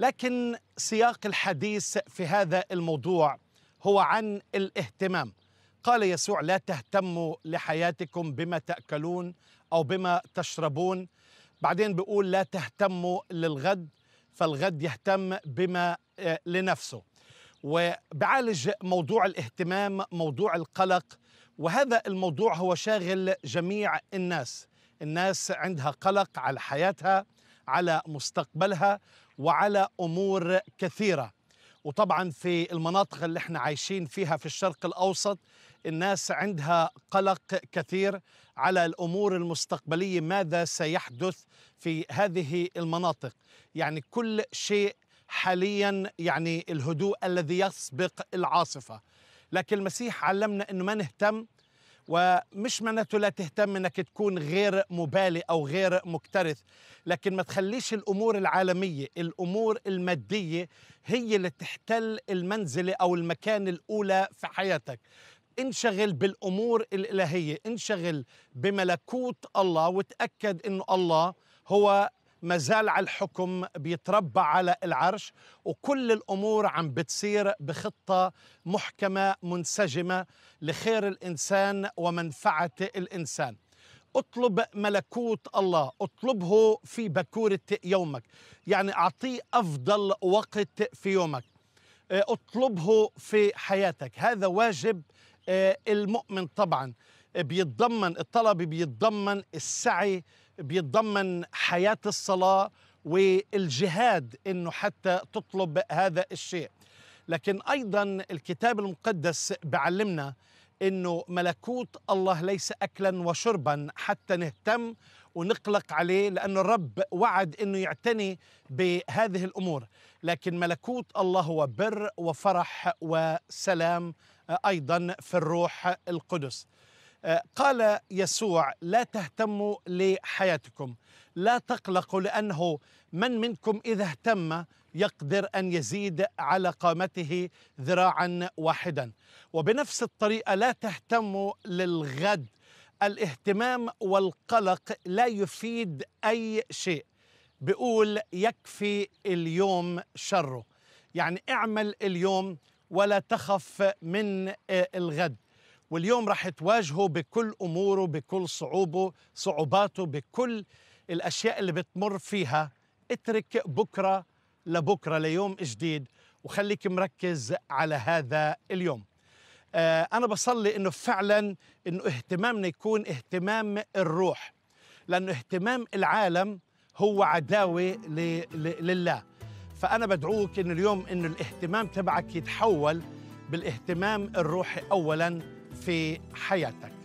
لكن سياق الحديث في هذا الموضوع هو عن الاهتمام قال يسوع لا تهتموا لحياتكم بما تاكلون او بما تشربون بعدين بيقول لا تهتموا للغد فالغد يهتم بما آه، لنفسه وبعالج موضوع الاهتمام موضوع القلق وهذا الموضوع هو شاغل جميع الناس الناس عندها قلق على حياتها على مستقبلها وعلى امور كثيره وطبعا في المناطق اللي احنا عايشين فيها في الشرق الاوسط الناس عندها قلق كثير على الامور المستقبليه ماذا سيحدث في هذه المناطق يعني كل شيء حاليا يعني الهدوء الذي يسبق العاصفه لكن المسيح علمنا انه ما نهتم ومش معناته لا تهتم انك تكون غير مبالي او غير مكترث لكن ما تخليش الامور العالميه الامور الماديه هي اللي تحتل المنزله او المكان الاولى في حياتك انشغل بالامور الالهيه انشغل بملكوت الله وتاكد انه الله هو ما زال على الحكم بيتربع على العرش وكل الأمور عم بتصير بخطة محكمة منسجمة لخير الإنسان ومنفعة الإنسان اطلب ملكوت الله اطلبه في بكورة يومك يعني أعطيه أفضل وقت في يومك آه، اطلبه في حياتك هذا واجب آه، المؤمن طبعاً بيتضمن الطلب بيتضمن السعي بيتضمن حياة الصلاة والجهاد انه حتى تطلب هذا الشيء لكن ايضا الكتاب المقدس بعلمنا انه ملكوت الله ليس اكلا وشربا حتى نهتم ونقلق عليه لأن الرب وعد أنه يعتني بهذه الأمور لكن ملكوت الله هو بر وفرح وسلام أيضا في الروح القدس آه، قال يسوع لا تهتموا لحياتكم لا تقلقوا لأنه من منكم إذا اهتم يقدر أن يزيد على قامته ذراعا واحدا وبنفس الطريقة لا تهتموا للغد الاهتمام والقلق لا يفيد أي شيء بيقول يكفي اليوم شره يعني اعمل اليوم ولا تخف من آه، الغد واليوم راح تواجهه بكل اموره بكل صعوبه صعوباته بكل الاشياء اللي بتمر فيها اترك بكره لبكره ليوم جديد وخليك مركز على هذا اليوم آه انا بصلي انه فعلا انه اهتمامنا يكون اهتمام الروح لانه اهتمام العالم هو عداوه لله فانا بدعوك انه اليوم انه الاهتمام تبعك يتحول بالاهتمام الروحي اولا في حياتك